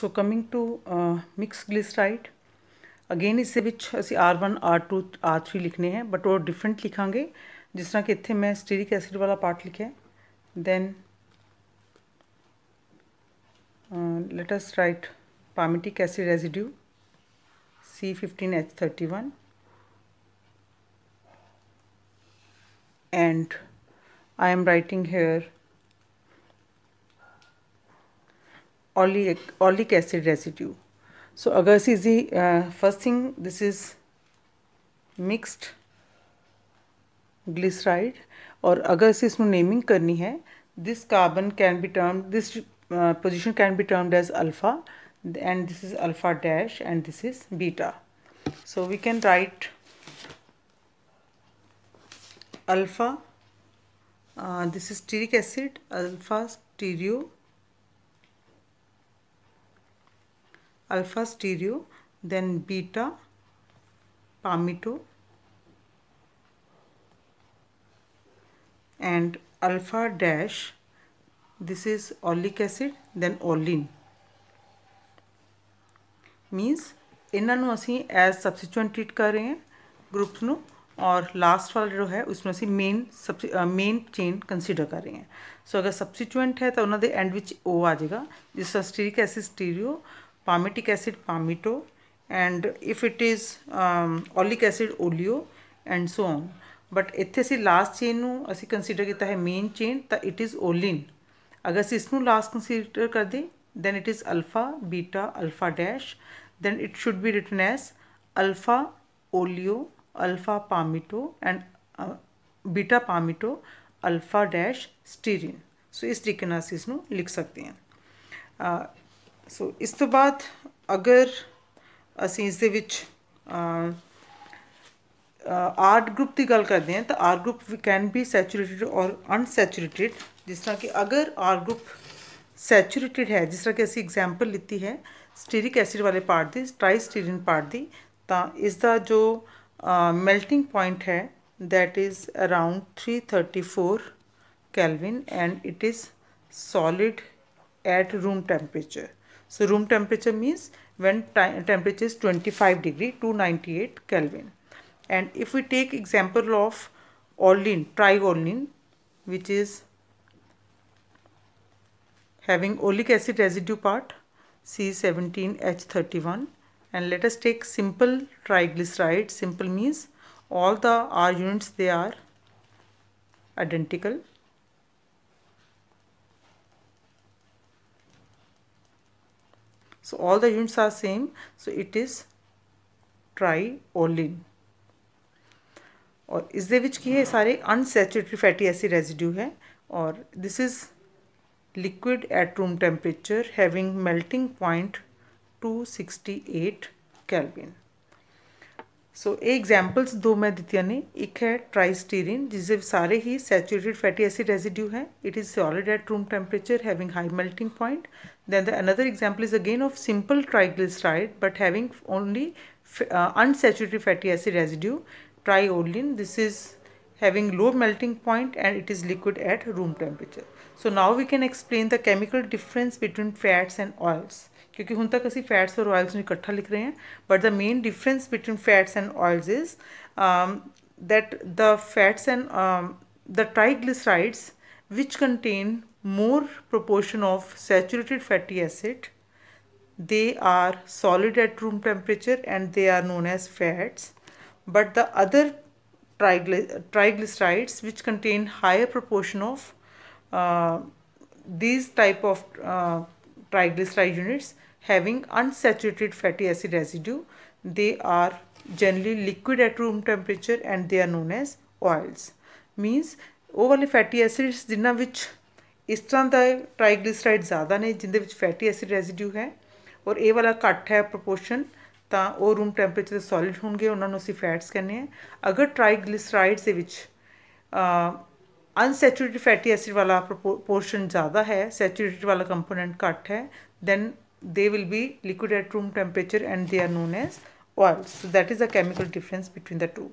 So coming to mix glyceride again इस R one R two R three लिखने हैं but वो different लिखा जिस तरह कि इतने मैं स्टेरिक एसिड वाला पार्ट लिखे then let's write palmitic acid residue C fifteen H thirty one and I am writing here oleic acid residue so अगर सीजी first thing this is mixed glyceride और अगर से इसमें नेमिंग करनी है this carbon can be term this position can be termed as alpha and this is alpha dash and this is beta so we can write alpha this is stearic acid alpha stereo alpha stereo then beta palmito and alpha dash this is oleic acid then olein means इन्हों असी as सबसीचुएंट treat कर रहे हैं group न और last वाल जो है उसमें असी मेन सब मेन चेन कंसीडर कर रहे हैं सो so, अगर सबसीचुएंट है तो उन्होंने एंड ओ आ जाएगा जिस तरह stearic acid stereo palmitic acid palmito and if it is um, oleic acid oleo and so on but ਇੱਥੇ ਅਸੀਂ last chain ਨੂੰ ਅਸੀਂ consider ਕੀਤਾ ਹੈ main chain ਤਾਂ it is olein ਅਗਰ ਅਸੀਂ ਇਸ last consider ਕੰਸੀਡਰ ਕਰਦੇ then it is alpha beta alpha dash then it should be written as alpha oleo alpha palmito and uh, beta palmito alpha dash stearin so is tarike se isnu likh sakte hain so so, इस तो बाद अगर असी इस art group की गल करते हैं तो R group we can be saturated और अनसैचुरेटिड जिस तरह कि अगर आर ग्रुप सैचुरेटिड है जिस तरह कि असी एग्जाम्पल लिती है स्टीरिक एसिड वाले पार्ट की ट्राई स्टीरिन पार्ट की तो इसका जो मेल्टिंग uh, पॉइंट है that is around three thirty four kelvin and it is solid at room temperature So room temperature means when temperature is 25 degree 298 Kelvin. And if we take example of olin, triolin which is having oleic acid residue part C17H31 and let us take simple triglyceride. Simple means all the R units they are identical so all the units are same so it is triolein और इस विच की है सारे unsaturated fatty acid residue है और this is liquid at room temperature having melting point 268 sixty so ये examples दो मैं दितिया ने एक है ट्राइस्टीरिन जिसे सारे ही सैचुरेटेड फैटी एसिड रेजिड्यू है it is solid at room temperature having high melting point then the another example is again of simple triglyceride but having only unsaturated fatty acid residue triolein this is having low melting point and it is liquid at room temperature so now we can explain the chemical difference between fats and oils क्योंकि हूँ तक असं fats और oils में इकट्ठा लिख रहे हैं but the main difference between fats and oils is that the fats and the triglycerides which contain more proportion of saturated fatty acid they are solid at room temperature and they are known as fats but the other trigly triglycerides which contain higher proportion of these type of triglyceride units having unsaturated fatty acid residue. They are generally liquid at room temperature and they are known as oils. Means ਉਹ ਵਾਲੇ fatty acids ਜਿਨ੍ਹਾਂ ਵਿੱਚ ਇਸ ਤਰ੍ਹਾਂ ਦਾ triglyceride ਜ਼ਿਆਦਾ ਨੇ ਜਿੰਦੇ ਵਿੱਚ ਫੈਟੀ ਐਸਿਡ ਰੈਜ਼ੀਡਿਊ ਹੈ ਔਰ ਇਹ ਵਾਲਾ ਘੱਟ ਹੈ ਪ੍ਰੋਪੋਰਸ਼ਨ ਤਾਂ ਉਹ ਰੂਮ ਟੈਂਪਰੇਚਰ ਤੇ ਸੋਲਿਡ ਹੋਣਗੇ ਉਹਨਾਂ ਨੂੰ ਅਸੀਂ ਫੈਟਸ ਕਹਿੰਦੇ ਆ ਅਗਰ ਟ੍ਰਾਈਗਲਿਸਰਾਈਡਸ ਦੇ ਵਿੱਚ ਅਨਸੈਚੂਰੇਟਡ ਫੈਟੀ ਐਸਿਡ ਵਾਲਾ ਪ੍ਰੋਪੋਰਸ਼ਨ ਜ਼ਿਆਦਾ ਹੈ ਸੈਚੂਰੇਟਡ ਵਾਲਾ ਕੰਪੋਨੈਂਟ ਘੱਟ ਹੈ then they will be liquid at room temperature and they are known as oils. So that is the chemical difference between the two.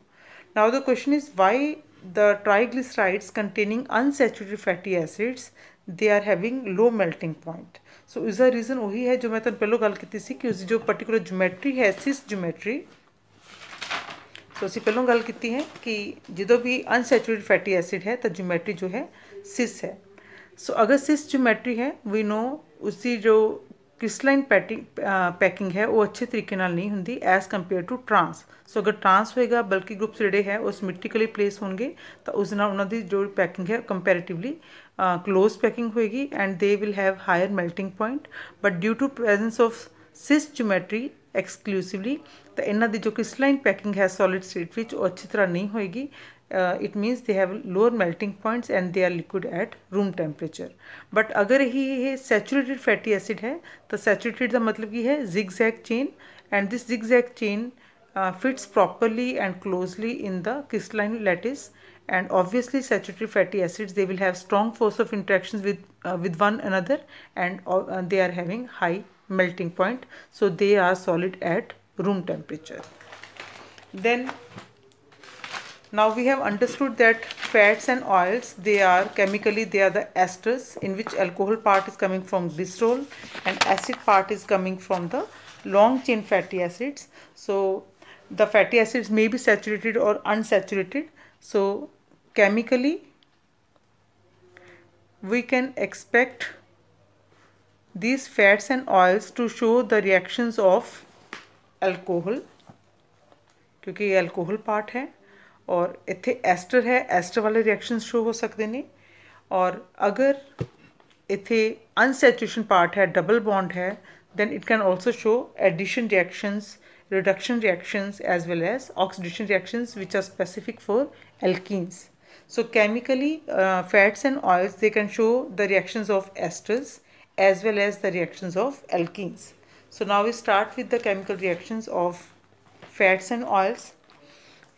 Now the question is why the triglycerides containing unsaturated fatty acids they are having low melting point. so is the reason वही hai jo main tan पहले gal kiti si ki us jo particular geometry hai cis geometry so ਅਸੀਂ ਪਹਿਲਾਂ gal kiti hai ki ਜਦੋਂ bhi unsaturated fatty acid hai ta geometry jo hai cis hai so agar cis geometry hai we know usi jo crystalline पैटिंग packing है वो अच्छे तरीके नहीं होंगी as compare to trans so अगर trans होएगा बल्कि ग्रुप्स जोड़े है उस मिट्टी के लिए प्लेस होंगे तो उस उन्होंने जो पैकिंग है कंपेरेटिवली क्लोज पैकिंग होएगी and they will have higher melting point but due to presence of cis geometry exclusively तो इन्हों की जो क्रिसलाइन पैकिंग है सॉलिड स्टेट अच्छी तरह नहीं होएगी Uh, it means they have lower melting points and they are liquid at room temperature but अगर ही saturated fatty acid है तो saturated का मतलब ये है zigzag chain and this zigzag chain uh, fits properly and closely in the crystalline lattice and obviously saturated fatty acids they will have strong force of interactions with uh, with one another and uh, they are having high melting point so they are solid at room temperature then now we have understood that fats and oils they are chemically they are the esters in which alcohol part is coming from glycerol and acid part is coming from the long chain fatty acids so the fatty acids may be saturated or unsaturated so chemically we can expect these fats and oils to show the reactions of alcohol क्योंकि ये alcohol part है और इतने ester है ester वाले reaction show हो सकते हैं और अगर इतने अनसैचुएशन पार्ट है डबल बॉन्ड है then it can also show addition reactions reduction reaction as well as ऑक्सीडिशन reaction which are specific for एल्किस so कैमिकली fats and oils they can show the reactions of esters as well as the reactions of एल्किस so now we start with the chemical reaction of fats and oils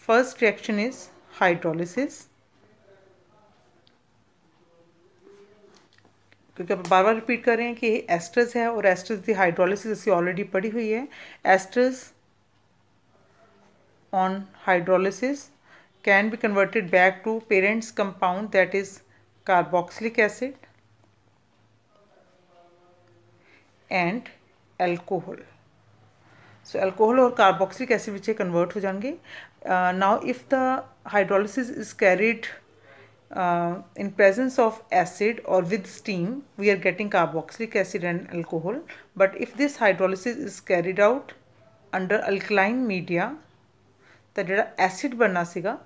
First reaction is hydrolysis. क्योंकि आप बार बार repeat कर रहे हैं कि esters है और esters the hydrolysis इसकी already पड़ी हुई है esters on hydrolysis can be converted back to parents compound that is carboxylic acid and alcohol so alcohol और कार्बोक्सिलिक एसिड विच कन्वर्ट हो जाएंगे Uh, now if the hydrolysis is carried uh, in presence of acid or with steam we are getting carboxylic acid and alcohol but if this hydrolysis is carried out under alkaline media तो जोड़ा acid बनना ਸੀਗਾ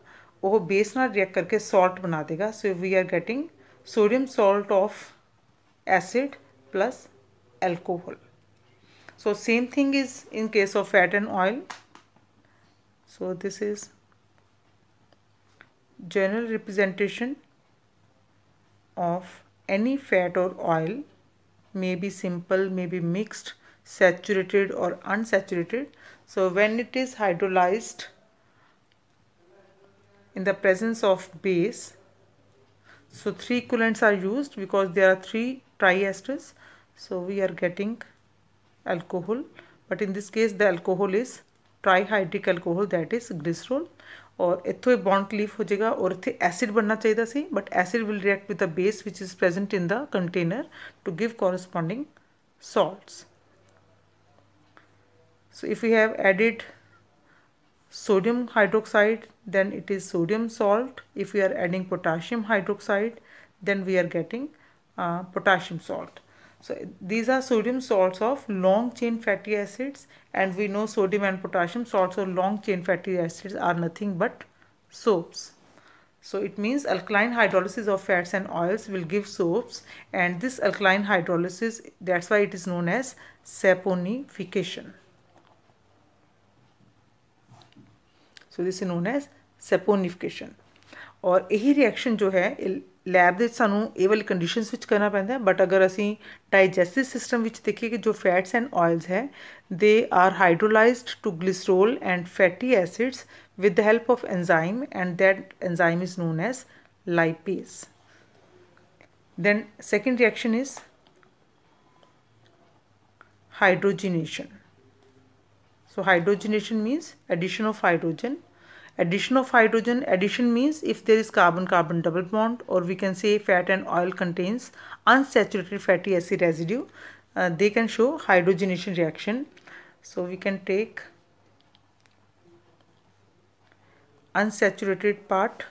oh base na react karke salt bana dega so we are getting sodium salt of acid plus alcohol so same thing is in case of fat and oil so this is general representation of any fat or oil may be simple may be mixed saturated or unsaturated so when it is hydrolyzed in the presence of base so three coolants are used because there are three triesters so we are getting alcohol but in this case the alcohol is trihydric alcohol that is glycerol और इतों bond leaf हो जाएगा और इतने acid बनना चाहिए सी but acid will react with the base which is present in the container to give corresponding salt so if you have added sodium hydroxide then it is sodium salt if you are adding potassium hydroxide then we are getting potassium salt So these are sodium salts of long chain fatty acids and we know sodium and potassium salts of long chain fatty acids are nothing but soaps. So it means alkaline hydrolysis of fats and oils will give soaps and this alkaline hydrolysis that's why it is known as saponification. So this is known as saponification और यही reaction जो है lab सूँ ये वाली condition करना पैदा but अगर असी डाइजेस्टिव सिस्टम देखिए कि जो फैट्स एंड ऑयल्स है they are hydrolyse to glycerol and fatty acids with the help of enzyme and that enzyme is known as lipase then second reaction is hydrogenation so hydrogenation means addition of hydrogen Addition of hydrogen, addition means if there is carbon-carbon double bond or we can say fat and oil contains unsaturated fatty acid residue, uh, they can show hydrogenation reaction. So we can take unsaturated part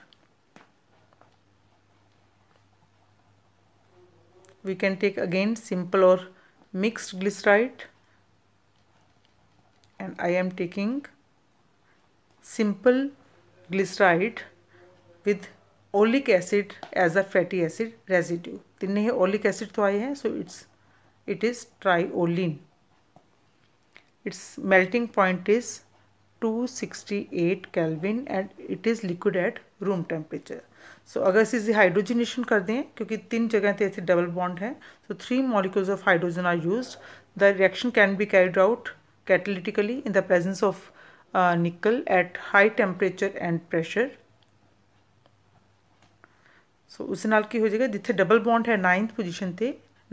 we can take again simple or mixed glyceride and I am taking simple glyceride with oleic acid as a fatty acid residue तीन ही oleic acid तो आए हैं so it's it is triolein it's melting point is 268 kelvin and it is liquid at room temperature so अगर इसे hydrogenation कर दें क्योंकि तीन जगह थे ऐसे डबल बॉन्ड है so three molecules of hydrogen are use the reaction can be carried out catalytically in the presence of uh, nickel at high temperature and pressure so ਉਸ ਨਾਲ ਕੀ ਹੋ ਜਾਏਗਾ ਜਿੱਥੇ ਡਬਲ ਬੌਂਡ ਹੈ 9th ਪੋਜੀਸ਼ਨ ਤੇ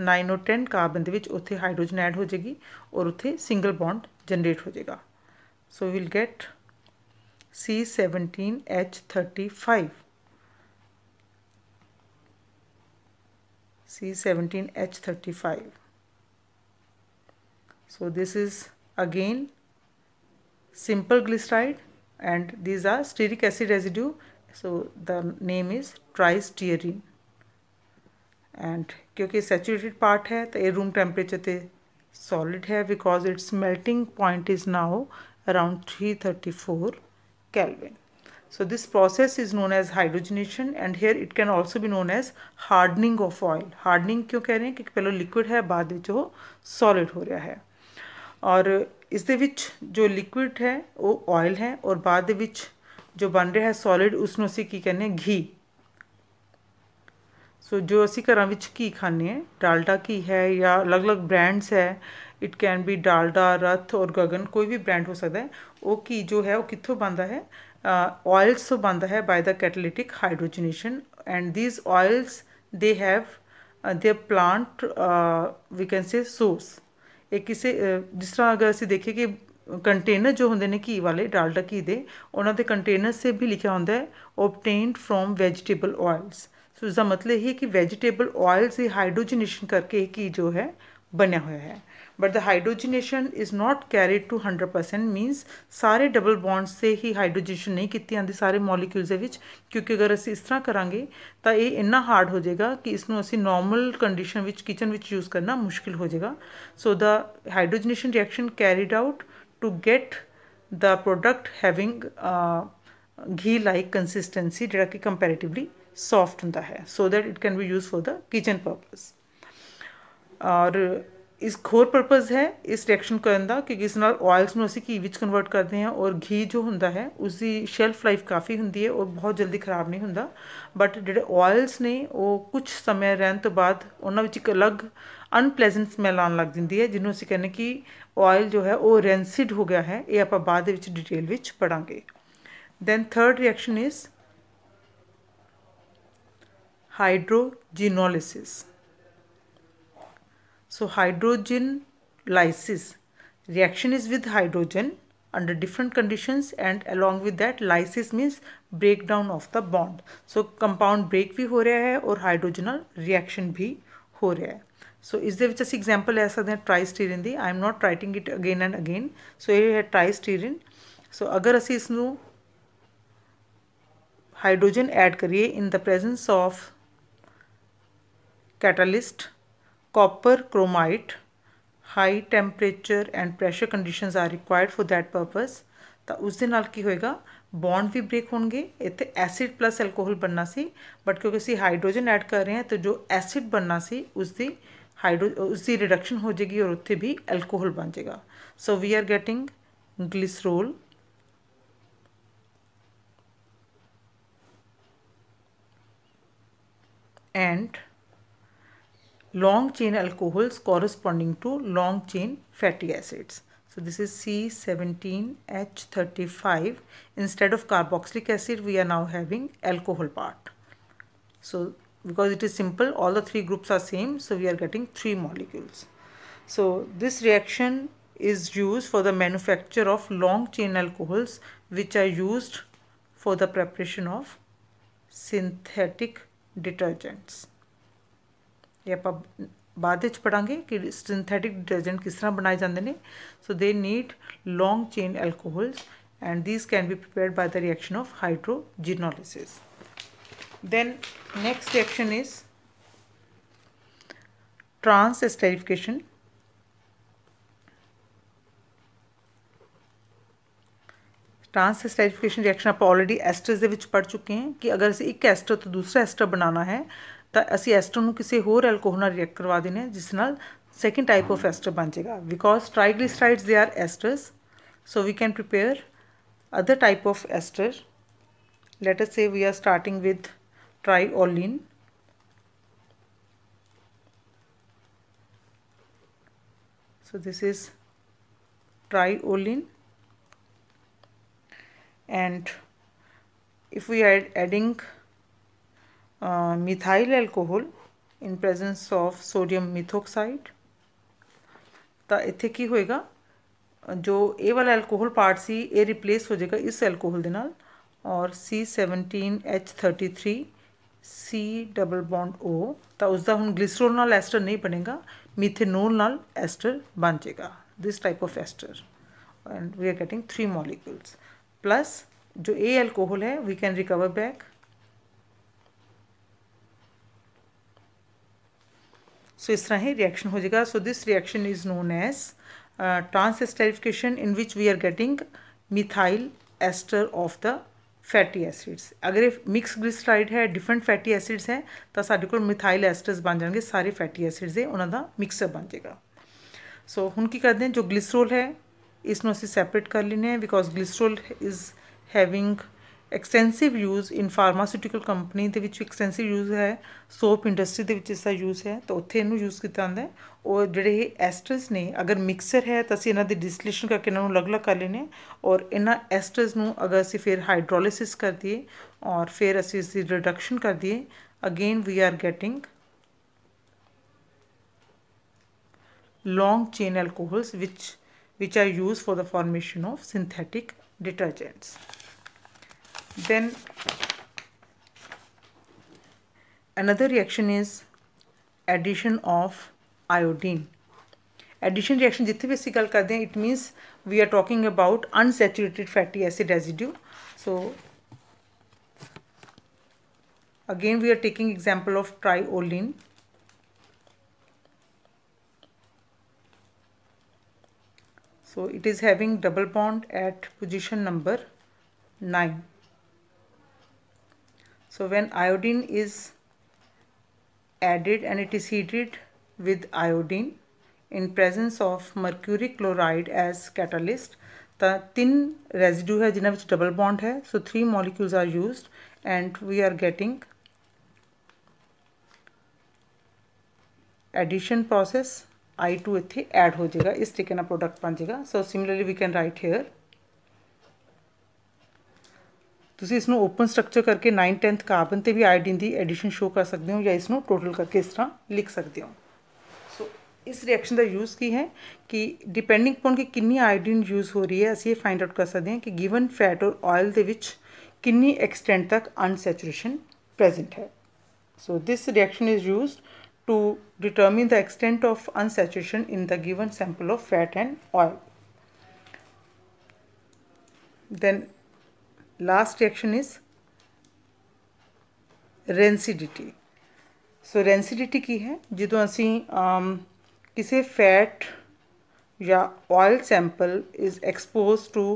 9 ਔਰ 10 carbon ਦੇ ਵਿੱਚ ਉੱਥੇ ਹਾਈਡਰੋਜਨ ਐਡ ਹੋ ਜਾਏਗੀ ਔਰ ਉੱਥੇ ਸਿੰਗਲ ਬੌਂਡ ਜਨਰੇਟ ਹੋ ਜਾਏਗਾ so we'll get C17H35 C17H35 so this is again simple glyceride and these are stearic acid residue so the name is tristearine and क्योंकि saturated part है तो ये room temperature ते solid है because its melting point is now around 334 Kelvin. So this process is known as hydrogenation and here it can also be known as hardening of oil. Hardening क्यों कह रहे हैं कि पहले liquid है बाद में जो solid हो रहा है और इस जो लिक्विड है वह ऑयल है और बाद जो बन रहा है सॉलिड उसमें असी की कहने घी सो so, जो असी घर घी खाने डालडा घी है या अलग अलग ब्रांड्स है इट कैन बी डालडा रथ और गगन कोई भी ब्रांड हो सकता है वो घी जो है वो कितों बनता है ऑयल्स तो बनता है by the catalytic hydrogenation and these oils they have they plant we can say source एक किसी जिस तरह अगर असं देखिए कि कंटेनर जो होंगे ने घी वाले डालडा घी के उन्होंने कंटेनर से भी लिखा होंगे obtain from vegetable oils so इसका मतलब यही है कि वैजिटेबल ऑयल्स से हाइड्रोजनेशन करके घी जो है बनया हुआ है but the hydrogenation is not carried to hundred percent means सारे डबल बॉन्ड्स से ही हाइड्रोजिनेशन नहीं की आती सारे मॉलीक्यूल्स क्योंकि अगर असं इस तरह करा तो यह इन्ना हार्ड हो जाएगा कि इसको असी नॉर्मल कंडीशन किचन में यूज़ करना मुश्किल हो जाएगा so the hydrogenation reaction carried out to get the product having ghee like consistency जरा कि कंपेरेटिवली सॉफ्ट हूँ है so that it can be use for the kitchen purpose और इस खोर परपज़ है इस रिएक्शन करने का क्योंकि इस ऑयल्स में उसी घी कन्वर्ट करते हैं और घी जो होंगे है उसकी शेल्फ लाइफ काफ़ी होंगी है और बहुत जल्दी खराब नहीं होंगे बट जो ऑयल्स ने वो कुछ समय रहने तो बाद अलग अनप्लेजेंट स्मैल आने लग जाती है जिन्होंने असं कहने कि ऑयल जो है वह रेंसिड हो गया है ये आप बाद डिटेल में पढ़ा then third reaction is hydrogenolysis So hydrogen lysis reaction is with hydrogen under different conditions and along with that lysis means breakdown of the bond. So compound break bhi ho raha hai aur hydrogenal reaction bhi ho raha hai so is there just example सकते हैं tristearin की I am not writing it again and again so यह है try स्टीरिन सो अगर असी hydrogen add kariye in the presence of catalyst copper chromite high temperature and pressure conditions are required for that purpose ਤਾਂ ਉਸ ਦੇ ਨਾਲ ਕੀ ਹੋਏਗਾ ਬੌਂਡ ਵੀ break ਹੋਣਗੇ ਇੱਥੇ ਐਸਿਡ ਪਲੱਸ ਐਲਕੋਹਲ ਬਣਨਾ ਸੀ ਬਟ ਕਿਉਂਕਿ ਅਸੀਂ ਹਾਈਡਰੋਜਨ ਐਡ ਕਰ ਰਹੇ ਹਾਂ ਤਾਂ ਜੋ ਐਸਿਡ ਬਣਨਾ ਸੀ ਉਸ ਦੀ ਹਾਈਡਰੋ ਉਸ ਦੀ ਰਿਡਕਸ਼ਨ ਹੋ ਜਾਏਗੀ ਔਰ ਉੱਥੇ ਵੀ ਐਲਕੋਹਲ ਬਣ ਜਾਏਗਾ so we are getting glycerol and long chain alcohols corresponding to long chain fatty acids. So this is C17H35. Instead of carboxylic acid, we are now having alcohol part. So because it is simple, all the three groups are same. So we are getting three molecules. So this reaction is used for the manufacture of long chain alcohols which are used for the preparation of synthetic detergents. ये आप बाद पढ़ा कि synthetic detergent किस तरह बनाए जाते हैं so they need long chain alcohol and this can be prepare by the reaction of hydrogenolysis then next reaction is transesterification transesterification reaction आप ऑलरेडी एस्टर्स पढ़ चुके हैं कि अगर असं एक एस्टर तो दूसरा एस्टर बनाना है तो असी एस्टर किसी होर एलकोहल रिएक्ट करवा देने जिस न सैकेंड टाइप ऑफ एस्टर बन जाएगा because triglycerides they are esters so we can prepare other type of ester later say we are starting with triolein so this is triolein and if we are adding methyl alcohol in presence of sodium methoxide तो इतने की होएगा जो ए वाला alcohol part सी ए replace हो जाएगा इस एल्कोहल के नाल और C seventeen H thirty three C double bond ओ तो उसका हूँ ग्लिसरोल नाल एस्टर नहीं बनेगा मिथेनोल नाल एस्टर बन जाएगा this type of ester and we are getting three molecules plus जो ए एल्कोहल है we can recover back so इस तरह ही रिएक्शन हो जाएगा so this reaction is known as transesterification in which we are getting methyl ester of the fatty acids अगर ये मिक्स ग्रिसराइड है डिफरेंट फैटी एसिड्स हैं तो साढ़े को मिथाइल एस्टर्स बन जाएंगे सारे फैटी एसिड्स है उन्हों का मिक्सअप बन जाएगा सो हूँ की करते हैं जो ग्लिसरोल है इसनों असं सैपरेट कर लेने because glycerol is having extensive use in pharmaceutical company ਦੇ ਵਿੱਚ ਐਕਸਟੈਂਸਿਵ ਯੂਜ਼ ਹੈ ਸੋਪ ਇੰਡਸਟਰੀ ਦੇ ਵਿੱਚ ਇਸ ਯੂਜ਼ ਹੈ ਤਾਂ ਉੱਥੇ ਇਹਨੂੰ ਯੂਜ਼ ਕੀਤਾ ਜਾਂਦਾ ਹੈ ਔਰ ਜਿਹੜੇ ਇਹ ਐਸਟਰਸ ਨੇ ਅਗਰ ਮਿਕਸਰ ਹੈ ਤਾਂ ਅਸੀਂ ਇਹਨਾਂ ਦੀ ਡਿਸਟਿਲੇਸ਼ਨ ਕਰਕੇ ਇਹਨਾਂ ਨੂੰ ਅਲੱਗ-ਅਲੱਗ ਕਰ ਲੈਨੇ ਔਰ ਇਹਨਾਂ ਐਸਟਰਸ ਨੂੰ ਅਗਰ ਅਸੀਂ ਫਿਰ ਹਾਈਡਰੋਲਿਸਿਸ ਕਰ ਦਈਏ ਔਰ ਫਿਰ ਅਸੀਂ ਇਸ ਦੀ ਰਿਡਕਸ਼ਨ ਕਰ ਦਈਏ again we are getting long chain alcohols which which are use for the formation of synthetic detergents then another reaction is addition of iodine addition reaction जितने भी इसकी गल करते हैं it means we are talking about unsaturated fatty again we are taking example of trioline so it is having double bond at position number 9 so when iodine is added and it is heated with iodine in presence of mercury chloride as catalyst the thin residue hai jinna vich double bond hai so three molecules are used and we are getting addition process I2 ethe add ho jayega is tarike na product ban jayega so similarly we can write here तुम तो इसमें open structure करके nine tenth carbon से भी iodine की addition show कर सकते हो या इसको टोटल करके इस तरह लिख सकते हो सो so, इस रिएक्शन का यूज़ की है कि डिपेंडिंग अपॉन कि किन्नी आयोडीन यूज़ हो रही है असं ये फाइंड आउट कर सकते हैं कि गिवन फैट और ऑयल के किन्नी एक्सटेंट तक अनसैचुरेशन प्रेजेंट है so this reaction is use to determine the extent of unsaturation in the given sample of fat and oil then last reaction is rancidity so rancidity ਕੀ ਹੈ ਜਦੋਂ ਅਸੀਂ ਕਿਸੇ ਫੈਟ ਜਾਂ oil sample is expose to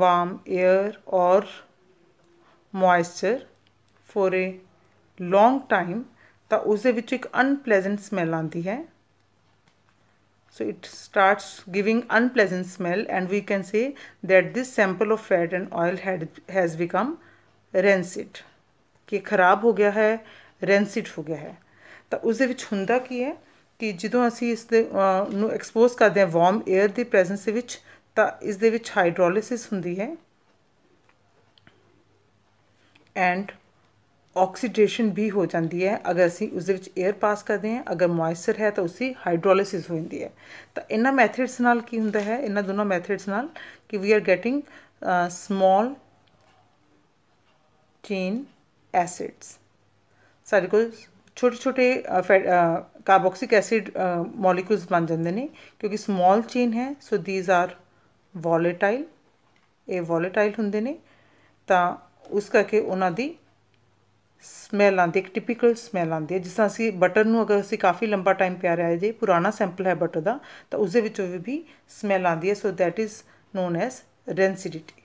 warm air or moisture for a long time ਤਾਂ ਉਸ ਦੇ ਵਿੱਚ ਇੱਕ ਅਨਪਲੇਜ਼ੈਂਟ ਸਮੈਲ ਆਉਂਦੀ ਹੈ So it starts giving unpleasant smell and we can say that this sample of fat and oil had, has become rancid. ਕਿ kharab ho gaya hai rancid ho gaya hai ਤਾਂ us de vich hunda ki hai ki jadon assi is ਦੇ ਨੂੰ expose ਕਰਦੇ ਹਾਂ warm air ਦੀ presence ਦੇ ਵਿੱਚ ਤਾਂ ਇਸ ਦੇ ਵਿੱਚ ਹਾਈਡਰੋਲਿਸਿਸ ਹੁੰਦੀ ਹੈ ऑक्सीडेशन भी हो जाती है अगर असी उस एयर पास करते हैं अगर मॉइस्चर है तो उसकी हाइड्रोलिसिस होती है तो इन मैथड्स न की होंगे है इन दोनों मैथड्स न कि we are getting small chain acids साढ़े को छोटे छोटे फै कार्बोक्सिक एसिड मॉलिकूल्स बन जाते हैं क्योंकि समॉल चेन है सो दीज आर वॉलेटाइल ये वॉलेटाइल होंगे ने तो उस करके उन्हें ਸਮੈਲ ਆਂਦੀ ਇੱਕ ਟਿਪੀਕਲ ਸਮੈਲ ਆਂਦੀ ਹੈ ਜਿਸ ਤਰ੍ਹਾਂ ਅਸੀਂ ਬਟਰ ਨੂੰ ਅਗਰ ਅਸੀਂ ਕਾਫੀ ਲੰਬਾ ਟਾਈਮ ਪਿਆ ਰਿਹਾ ਹੈ ਜੇ ਪੁਰਾਣਾ ਸੈਂਪਲ ਹੈ ਬਟਰ ਦਾ ਤਾਂ ਉਸ ਦੇ ਵਿੱਚੋਂ ਵੀ ਸਮੈਲ ਆਂਦੀ ਹੈ so that is known as ਰੈਂਸਿਡਿਟੀ